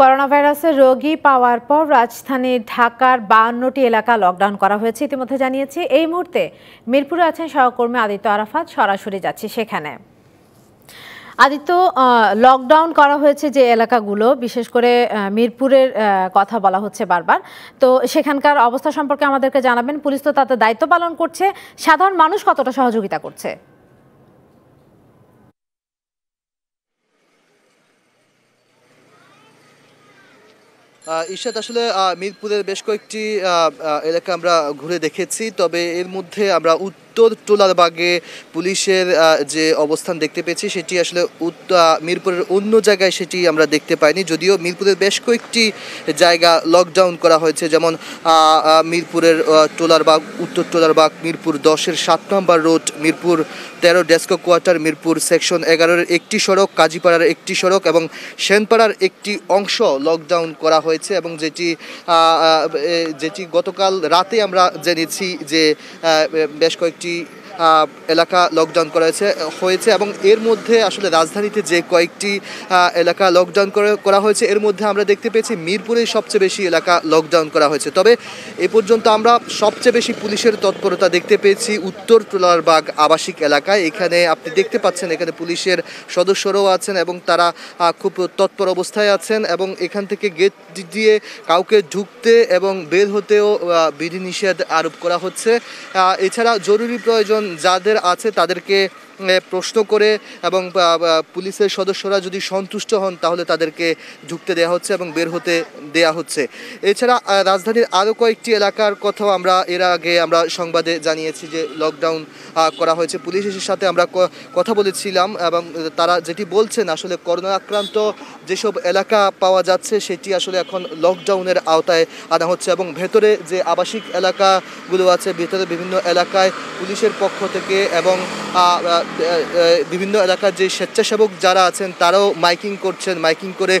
corona ভাইরাসের রোগী পাওয়ার পর রাজধানী ঢাকার বাউন্নটি এলাকা লকডাউন করা হয়েছে ইতিমধ্যে জানিয়েছি এই মুহূর্তে মিরপুরে আছেন সহকর্মী আদিত্য আরাফাত সরাসরি যাচ্ছি সেখানে আদিত্য লকডাউন করা হয়েছে যে এলাকাগুলো বিশেষ করে মিরপুরের কথা বলা হচ্ছে বারবার তো সেখানকার অবস্থা সম্পর্কে আমাদেরকে জানাবেন পুলিশ তো তাতে দায়িত্ব পালন করছে সাধারণ মানুষ কতটা সহযোগিতা করছে ঈশাদ আসলে মিরপুরের বেশ কয়েকটি এলাকা আমরা ঘুরে দেখেছি তবে এর মধ্যে আমরা উত্তর বাগে পুলিশের যে অবস্থান দেখতে পেয়েছি সেটি আসলে মিরপুরের অন্য জায়গায় সেটি আমরা দেখতে পাইনি যদিও মিরপুরের বেশ কয়েকটি জায়গা লকডাউন করা হয়েছে যেমন মিরপুরের বাগ উত্তর টোলারবাগ মিরপুর দশের সাত নম্বর রোড মিরপুর তেরো ডেস্কো কোয়ার্টার মিরপুর সেকশন এগারোর একটি সড়ক কাজীপাড়ার একটি সড়ক এবং সেনপাড়ার একটি অংশ লকডাউন করা হয়েছে এবং যেটি যেটি গতকাল রাতে আমরা জেনেছি যে বেশ কয়েকটি 50 এলাকা লকডাউন করা হয়েছে হয়েছে এবং এর মধ্যে আসলে রাজধানীতে যে কয়েকটি এলাকা লকডাউন করা হয়েছে এর মধ্যে আমরা দেখতে পেয়েছি মিরপুরেই সবচেয়ে বেশি এলাকা লকডাউন করা হয়েছে তবে এ পর্যন্ত আমরা সবচেয়ে বেশি পুলিশের তৎপরতা দেখতে পেয়েছি উত্তর টোলারবাগ আবাসিক এলাকায় এখানে আপনি দেখতে পাচ্ছেন এখানে পুলিশের সদস্যরাও আছেন এবং তারা খুব তৎপর অবস্থায় আছেন এবং এখান থেকে গেট দিয়ে কাউকে ঢুকতে এবং বের হতেও বিধিনিষেধ আরোপ করা হচ্ছে এছাড়া জরুরি প্রয়োজন যাদের আছে তাদেরকে প্রশ্ন করে এবং পুলিশের সদস্যরা যদি সন্তুষ্ট হন তাহলে তাদেরকে ঢুকতে দেওয়া হচ্ছে এবং বের হতে দেয়া হচ্ছে এছাড়া রাজধানীর আরও কয়েকটি এলাকার কথাও আমরা এর আগে আমরা সংবাদে জানিয়েছি যে লকডাউন করা হয়েছে পুলিশের সাথে আমরা কথা বলেছিলাম এবং তারা যেটি বলছেন আসলে করোনা আক্রান্ত যেসব এলাকা পাওয়া যাচ্ছে সেটি আসলে এখন লকডাউনের আওতায় আনা হচ্ছে এবং ভেতরে যে আবাসিক এলাকাগুলো আছে ভেতরে বিভিন্ন এলাকায় পুলিশের পক্ষ থেকে এবং বিভিন্ন এলাকার যে স্বেচ্ছাসেবক যারা আছেন তারাও মাইকিং করছেন মাইকিং করে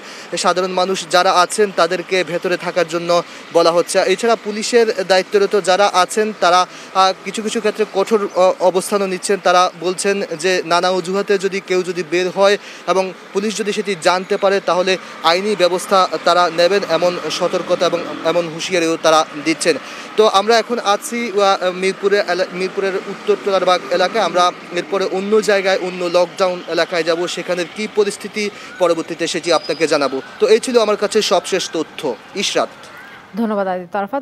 সাধারণ মানুষ যারা আছেন তাদেরকে ভেতরে থাকার জন্য বলা হচ্ছে এছাড়া পুলিশের দায়িত্বরত যারা আছেন তারা কিছু কিছু ক্ষেত্রে কঠোর অবস্থানও নিচ্ছেন তারা বলছেন যে নানা অজুহাতে যদি কেউ যদি বের হয় এবং পুলিশ যদি সেটি জানতে পারে তাহলে আইনি ব্যবস্থা তারা নেবেন এমন সতর্কতা এবং এমন হুঁশিয়ারিও তারা দিচ্ছেন তো আমরা এখন আছি মিরপুরের মিরপুরের উত্তর বা এলাকায় আমরা এরপরে অন্য জায়গায় অন্য লকডাউন এলাকায় যাব সেখানের কি পরিস্থিতি পরবর্তীতে সেটি আপনাকে জানাবো তো এই ছিল আমার কাছে সবশেষ তথ্য ইশরাত ধন্যবাদ আদিত্য